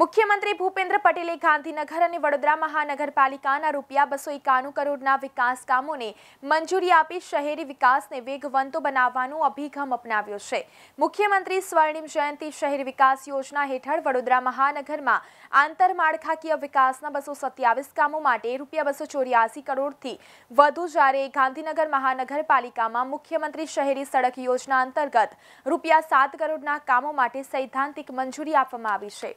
मुख्यमंत्री भूपेंद्र पटेलે કાંતિનગર અને વડોદરા મહાનગરપાલિકાના ₹291 કરોડના વિકાસ કામોને મંજૂરી આપી શહેરી વિકાસને વેગવંતો બનાવવાનો અભિગમ અપનાવ્યો છે. मुख्यमंत्री स्वर्णિમ જયંતિ શહેર વિકાસ યોજના હેઠળ વડોદરા મહાનગરમા અંતરમાળખાકીય વિકાસના 227 કામો માટે ₹284 કરોડથી વધુ જ્યારે કાંતિનગર મહાનગરપાલિકામાં મુખ્યમંત્રી શહેરી સડક યોજના અંતર્ગત ₹7 કરોડના કામો માટે सैद्धांतિક મંજૂરી આપવામાં આવી છે.